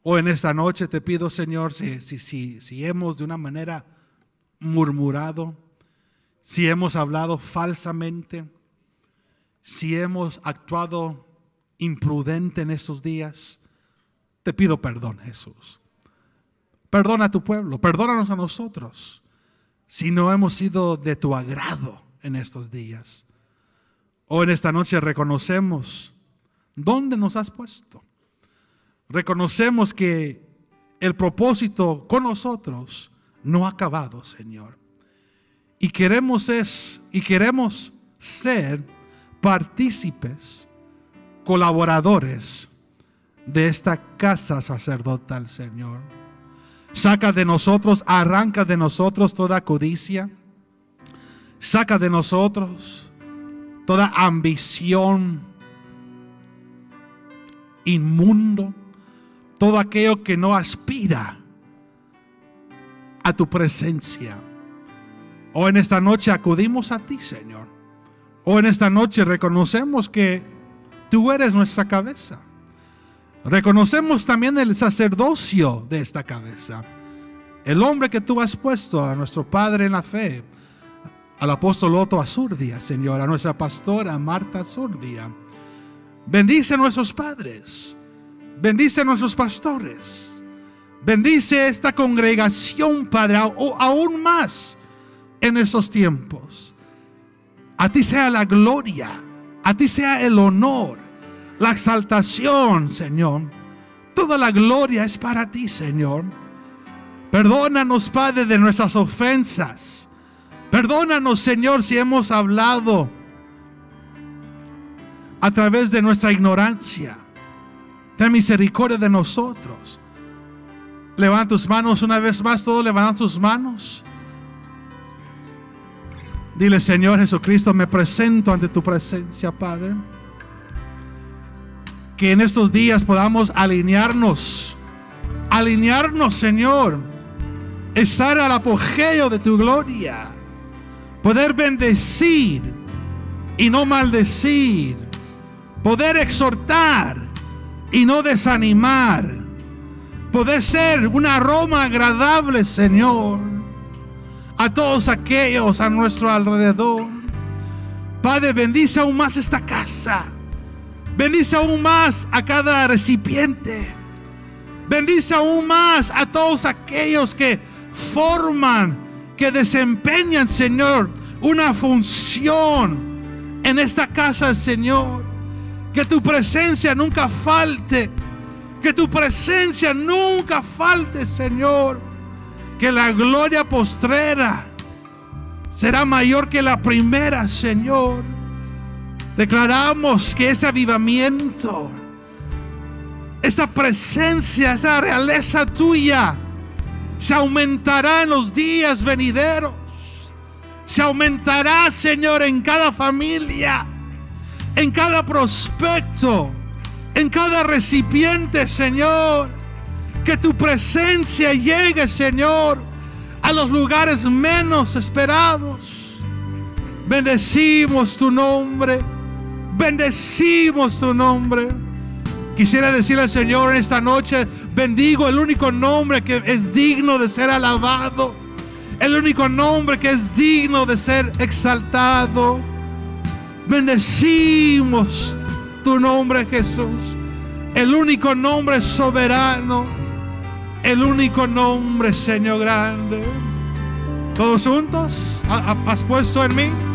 O en esta noche te pido, Señor, si, si, si, si hemos de una manera murmurado, si hemos hablado falsamente, si hemos actuado imprudente en estos días, te pido perdón, Jesús. Perdona a tu pueblo, perdónanos a nosotros si no hemos sido de tu agrado en estos días. O en esta noche reconocemos dónde nos has puesto. Reconocemos que el propósito con nosotros no ha acabado, Señor. Y queremos es y queremos ser partícipes, colaboradores de esta casa sacerdotal, Señor. Saca de nosotros, arranca de nosotros toda codicia. Saca de nosotros toda ambición inmundo. Todo aquello que no aspira a tu presencia. O en esta noche acudimos a ti, Señor. O en esta noche reconocemos que tú eres nuestra cabeza. Reconocemos también el sacerdocio de esta cabeza. El hombre que tú has puesto a nuestro Padre en la fe, al apóstol Otto Azurdia, Señor, a nuestra pastora Marta Azurdia. Bendice a nuestros padres, bendice a nuestros pastores, bendice esta congregación, Padre, o aún más en estos tiempos. A ti sea la gloria, a ti sea el honor, la exaltación, Señor. Toda la gloria es para ti, Señor. Perdónanos, Padre, de nuestras ofensas. Perdónanos, Señor, si hemos hablado a través de nuestra ignorancia. Ten misericordia de nosotros. Levanta tus manos una vez más, todos levantan sus manos. Dile, Señor Jesucristo, me presento ante tu presencia, Padre que en estos días podamos alinearnos, alinearnos, Señor, estar al apogeo de tu gloria, poder bendecir y no maldecir, poder exhortar y no desanimar, poder ser una aroma agradable, Señor, a todos aquellos a nuestro alrededor. Padre, bendice aún más esta casa. Bendice aún más a cada recipiente. Bendice aún más a todos aquellos que forman, que desempeñan, Señor, una función en esta casa, Señor. Que tu presencia nunca falte. Que tu presencia nunca falte, Señor. Que la gloria postrera será mayor que la primera, Señor. Declaramos que ese avivamiento, esa presencia, esa realeza tuya, se aumentará en los días venideros. Se aumentará, Señor, en cada familia, en cada prospecto, en cada recipiente, Señor. Que tu presencia llegue, Señor, a los lugares menos esperados. Bendecimos tu nombre. Bendecimos tu nombre. Quisiera decirle al Señor en esta noche, bendigo el único nombre que es digno de ser alabado, el único nombre que es digno de ser exaltado. Bendecimos tu nombre Jesús, el único nombre soberano, el único nombre Señor grande. Todos juntos, ¿has puesto en mí?